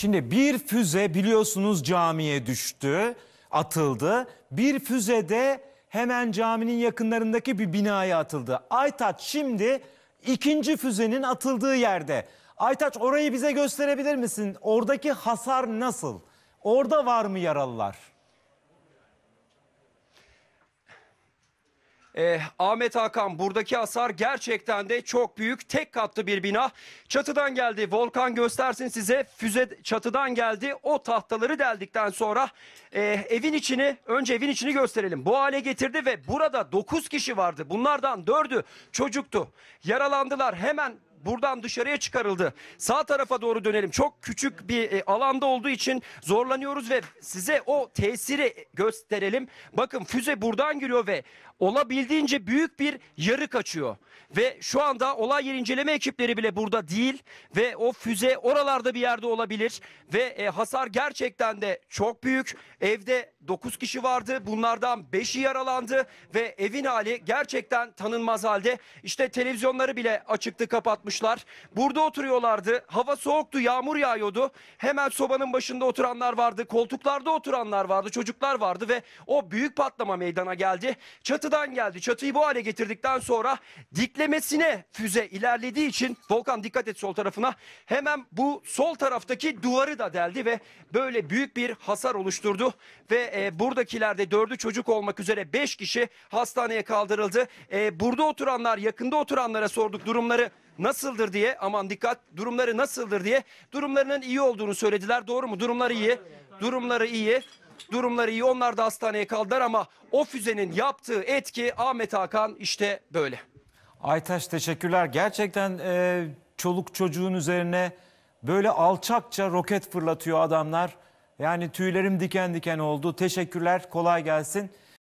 Şimdi bir füze biliyorsunuz camiye düştü, atıldı. Bir füze de hemen caminin yakınlarındaki bir binaya atıldı. Aytaç şimdi ikinci füzenin atıldığı yerde. Aytaç orayı bize gösterebilir misin? Oradaki hasar nasıl? Orada var mı yaralılar? E, Ahmet Hakan buradaki hasar gerçekten de çok büyük. Tek katlı bir bina. Çatıdan geldi. Volkan göstersin size. Füze çatıdan geldi. O tahtaları deldikten sonra e, evin içini önce evin içini gösterelim. Bu hale getirdi ve burada 9 kişi vardı. Bunlardan 4'ü çocuktu. Yaralandılar. Hemen buradan dışarıya çıkarıldı. Sağ tarafa doğru dönelim. Çok küçük bir e, alanda olduğu için zorlanıyoruz ve size o tesiri gösterelim. Bakın füze buradan giriyor ve olabildiğince büyük bir yarık açıyor. Ve şu anda olay yeri inceleme ekipleri bile burada değil ve o füze oralarda bir yerde olabilir ve e, hasar gerçekten de çok büyük. Evde 9 kişi vardı. Bunlardan 5'i yaralandı ve evin hali gerçekten tanınmaz halde. İşte televizyonları bile açıktı kapattı yapmışlar. Burada oturuyorlardı. Hava soğuktu, yağmur yağıyordu. Hemen sobanın başında oturanlar vardı. Koltuklarda oturanlar vardı. Çocuklar vardı ve o büyük patlama meydana geldi. Çatıdan geldi. Çatıyı bu hale getirdikten sonra diklemesine füze ilerlediği için Volkan dikkat et sol tarafına. Hemen bu sol taraftaki duvarı da deldi ve böyle büyük bir hasar oluşturdu. Ve e, buradakilerde dördü çocuk olmak üzere beş kişi hastaneye kaldırıldı. E, burada oturanlar yakında oturanlara sorduk durumları nasıldır diye aman dikkat durumları nasıldır diye durumlarının iyi olduğunu söylediler. Doğru mu? Durumları iyi. Durumları iyi. Durumları iyi. Onlar da hastaneye kaldılar ama o füzenin yaptığı etki Ahmet Hakan işte böyle. Aytaş teşekkürler. Gerçekten e, çoluk çocuğun üzerine böyle alçakça roket fırlatıyor adamlar. Yani tüylerim diken diken oldu. Teşekkürler. Kolay gelsin.